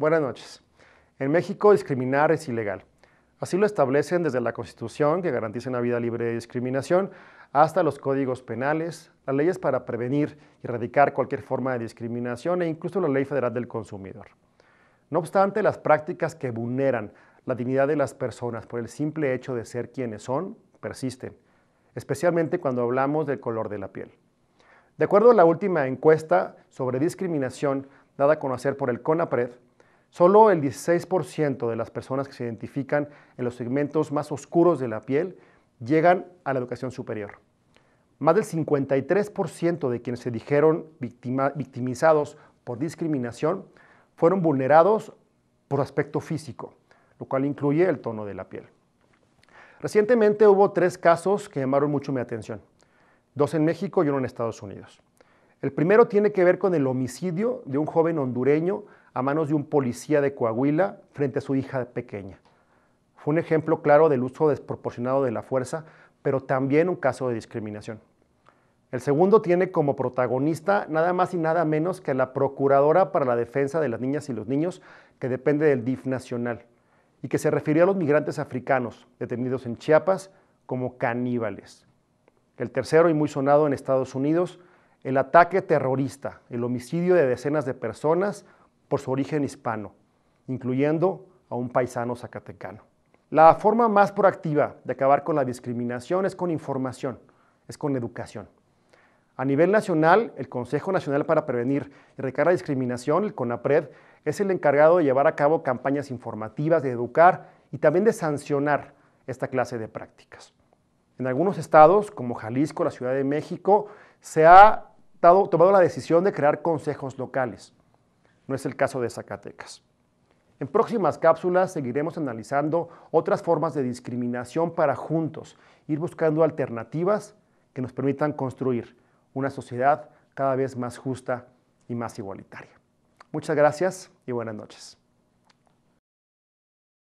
Buenas noches. En México discriminar es ilegal. Así lo establecen desde la Constitución, que garantiza una vida libre de discriminación, hasta los códigos penales, las leyes para prevenir y erradicar cualquier forma de discriminación e incluso la Ley Federal del Consumidor. No obstante, las prácticas que vulneran la dignidad de las personas por el simple hecho de ser quienes son persisten, especialmente cuando hablamos del color de la piel. De acuerdo a la última encuesta sobre discriminación dada a conocer por el CONAPRED, Solo el 16% de las personas que se identifican en los segmentos más oscuros de la piel llegan a la educación superior. Más del 53% de quienes se dijeron victimizados por discriminación fueron vulnerados por aspecto físico, lo cual incluye el tono de la piel. Recientemente hubo tres casos que llamaron mucho mi atención, dos en México y uno en Estados Unidos. El primero tiene que ver con el homicidio de un joven hondureño a manos de un policía de Coahuila frente a su hija pequeña. Fue un ejemplo claro del uso desproporcionado de la fuerza, pero también un caso de discriminación. El segundo tiene como protagonista nada más y nada menos que la Procuradora para la Defensa de las Niñas y los Niños, que depende del DIF Nacional, y que se refirió a los migrantes africanos detenidos en Chiapas como caníbales. El tercero y muy sonado en Estados Unidos, el ataque terrorista, el homicidio de decenas de personas por su origen hispano, incluyendo a un paisano zacatecano. La forma más proactiva de acabar con la discriminación es con información, es con educación. A nivel nacional, el Consejo Nacional para Prevenir y recaudar la Discriminación, el CONAPRED, es el encargado de llevar a cabo campañas informativas, de educar y también de sancionar esta clase de prácticas. En algunos estados, como Jalisco, la Ciudad de México, se ha tomado la decisión de crear consejos locales. No es el caso de Zacatecas. En próximas cápsulas seguiremos analizando otras formas de discriminación para juntos ir buscando alternativas que nos permitan construir una sociedad cada vez más justa y más igualitaria. Muchas gracias y buenas noches.